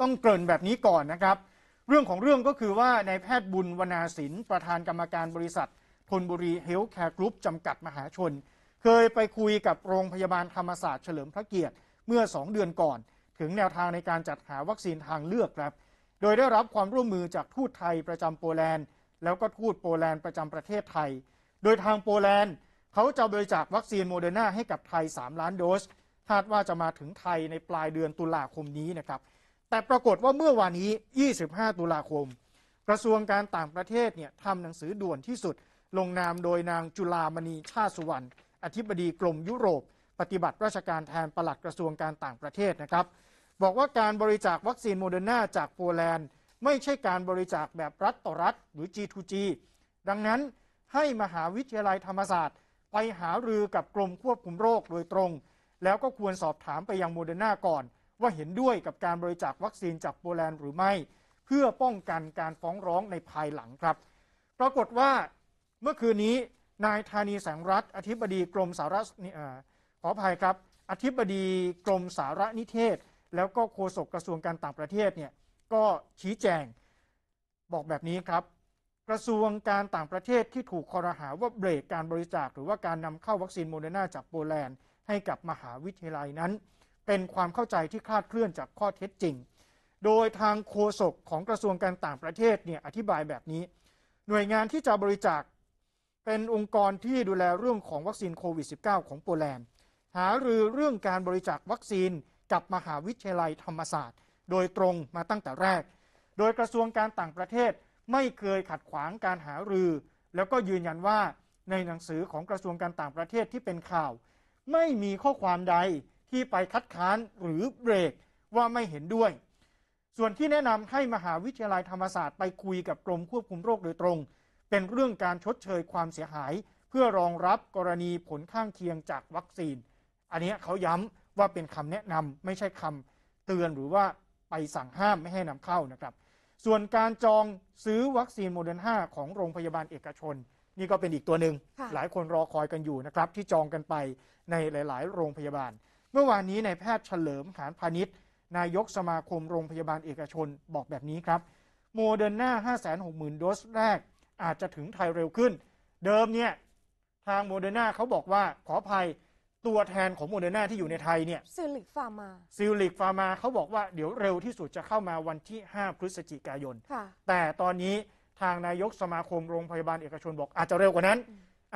ต้องเกริ่นแบบนี้ก่อนนะครับ เรื่องของเรื่องก็คือว่านายแพทย์บุญวนาสิน ประธานกรรมการบริษัทธนบุรีเฮลท์แคร์กรุ๊ปจำกัดมหาชน เคยไปคุยกับโรงพยาบาลธรรมศาสตร์เฉลิมพระเกียรติเมื่อ 2 เดือนก่อน ถึงแนวทางในการจัดหาวัคซีนทางเลือกครับ โดยได้รับความร่วมมือจากทูตไทยประจำโปแลนด์ แล้วก็ทูตโปแลนด์ประจำประเทศไทย โดยทางโปแลนด์เขาจะบริจาควัคซีนโมเดอร์นาให้กับไทย3ล้านโดสคาดว่าจะมาถึงไทยในปลายเดือนตุลาคมนี้นะครับแต่ปรากฏว่าเมื่อวานนี้ 25 ตุลาคม กระทรวงการต่างประเทศเนี่ยทำหนังสือด่วนที่สุด ลงนามโดยนางจุลามณีชาสุวรรณอธิบดีกรมยุโรป ปฏิบัติราชการแทนปลัดกระทรวงการต่างประเทศนะครับบอกว่าการบริจาควัคซีนโมเดอร์นาจากโปแลนด์ไม่ใช่การบริจาคแบบรัฐต่อรัฐหรือ G2G ดังนั้นให้มหาวิทยาลัยธรรมศาสตร์ไปหารือกับกรมควบคุมโรคโดยตรง แล้วก็ควรสอบถามไปยังโมเดอร์นาก่อนว่าเห็นด้วยกับการบริจาควัคซีนจากโปแลนด์หรือไม่ เพื่อป้องกันการฟ้องร้องในภายหลังครับปรากฏว่าเมื่อคืนนี้นายธานีแสงรัฐ อธิบดีกรมสารขออภัยครับ อธิบดีกรมสารนิเทศ แล้วก็โฆษกกระทรวงการต่างประเทศเนี่ยก็ชี้แจงบอกแบบนี้ครับ กระทรวงการต่างประเทศที่ถูกคอรหาว่าเบรกการบริจาคหรือว่าการนำเข้าวัคซีนโมเดอร์นาจากโปแลนด์ ให้กับมหาวิทยาลัยนั้นเป็นความเข้าใจที่คลาดเคลื่อนจากข้อเท็จจริง โดยทางโฆษกของกระทรวงการต่างประเทศเนี่ยอธิบายแบบนี้ หน่วยงานที่จะบริจาคเป็นองค์กรที่ดูแลเรื่องของวัคซีนโควิด -19 ของโปแลนด์ หารือเรื่องการบริจาควัคซีนกับมหาวิทยาลัยธรรมศาสตร์ โดยตรงมาตั้งแต่แรก โดยกระทรวงการต่างประเทศ ไม่เคยขัดขวางการหารือ แล้วก็ยืนยันว่าในหนังสือของกระทรวงการต่างประเทศที่เป็นข่าว ไม่มีข้อความใดที่ไปคัดค้านหรือเบรกว่าไม่เห็นด้วย ส่วนที่แนะนำให้มหาวิทยาลัยธรรมศาสตร์ไปคุยกับกรมควบคุมโรคโดยตรง เป็นเรื่องการชดเชยความเสียหาย เพื่อรองรับกรณีผลข้างเคียงจากวัคซีน อันนี้เขาย้ำว่าเป็นคำแนะนำไม่ใช่คำเตือน หรือว่าไปสั่งห้ามไม่ให้นำเข้านะครับ ส่วนการจองซื้อวัคซีนโมเดอร์นาของโรงพยาบาลเอกชน นี่ก็เป็นอีกตัวหนึ่งหลายคนรอคอยกันอยู่นะครับที่จองกันไปในหลาย ๆ โรงพยาบาลเมื่อวานนี้นายแพทย์เฉลิมขานพาณิชย์นายกสมาคมโรงพยาบาลเอกชนบอกแบบนี้ครับ โมเดอร์นา560,000 โดสแรกอาจจะถึงไทยเร็วขึ้น เดิมเนี่ยทางโมเดอร์นาเขาบอกว่าขออภัย ตัวแทนของโมเดอร์นาที่อยู่ในไทยเนี่ยซิลิกฟาร์มาซิลิกฟาร์มาเขาบอกว่าเดี๋ยวเร็วที่สุดจะเข้ามาวันที่ 5 พฤศจิกายนแต่ตอนนี้ทางนายกสมาคมโรงพยาบาลเอกชนบอก อาจจะเร็วกว่านั้น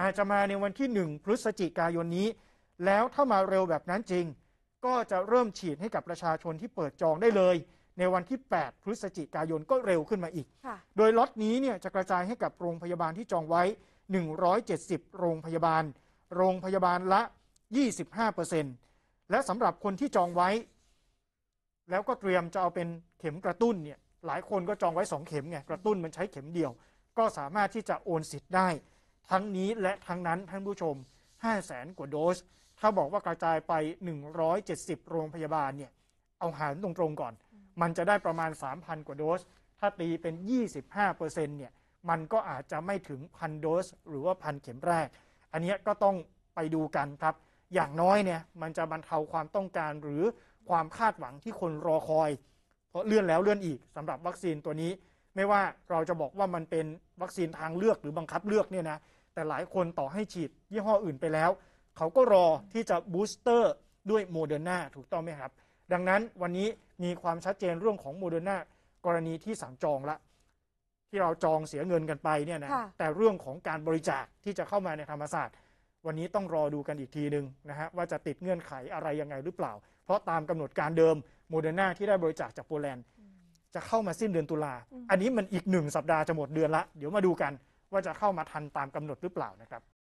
อาจจะมาในวันที่ 1 พฤศจิกายนนี้แล้วถ้ามาเร็วแบบนั้นจริง ก็จะเริ่มฉีดให้กับประชาชนที่เปิดจองได้เลย ในวันที่ 8 พฤศจิกายนก็เร็วขึ้นมาอีก โดยล็อตนี้เนี่ยจะกระจายให้กับโรงพยาบาลที่จองไว้ 170 โรงพยาบาล โรงพยาบาลละ 25%และสำหรับคนที่จองไว้ แล้วก็เตรียมจะเอาเป็นเข็มกระตุ้นเนี่ยหลายคนก็จองไว้ 2 เข็มไงกระตุ้นมันใช้เข็มเดียว ก็สามารถที่จะโอนสิทธิ์ได้ ทั้งนี้และทั้งนั้นท่านผู้ชม 5 0 0แสนกว่าโดสถ้าบอกว่ากระจายไป 170 โรงพยาบาลเนี่ย เอาหารตรงๆก่อน มันจะได้ประมาณ 3,000 กว่าโดส ถ้าตีเป็น 25%เนี่ย มันก็อาจจะไม่ถึงพันโดส หรือว่าพันเข็มแรก อันนี้ก็ต้องไปดูกันครับ อย่างน้อยเนี่ย มันจะบรรเทาความต้องการหรือความคาดหวังที่คนรอคอย เพราะเลื่อนแล้วเลื่อนอีก สำหรับวัคซีนตัวนี้ ไม่ว่าเราจะบอกว่ามันเป็นวัคซีนทางเลือกหรือบังคับเลือกเนี่ยนะ แต่หลายคนต่อให้ฉีดยี่ห้ออื่นไปแล้วเขาก็รอที่จะบูสเตอร์ด้วยโมเดอร์นาถูกต้องไหมครับ ดังนั้นวันนี้มีความชัดเจนเรื่องของโมเดอร์นากรณีที่สั่งจองละ ที่เราจองเสียเงินกันไปเนี่ยนะะแต่เรื่องของการบริจาคที่จะเข้ามาในธรรมศาสตร์ วันนี้ต้องรอดูกันอีกทีหนึ่งนะฮะว่าจะติดเงื่อนไขอะไรยังไงหรือเปล่า เพราะตามกำหนดการเดิมโมเดอร์นาที่ได้บริจาคจากโปแลนด์จะเข้ามาสิ้นเดือนตุลาอันนี้มันอีกหนึ่งสัปดาห์จะหมดเดือนละเดี๋ยวมาดูกัน ว่าจะเข้ามาทันตามกำหนดหรือเปล่านะครับ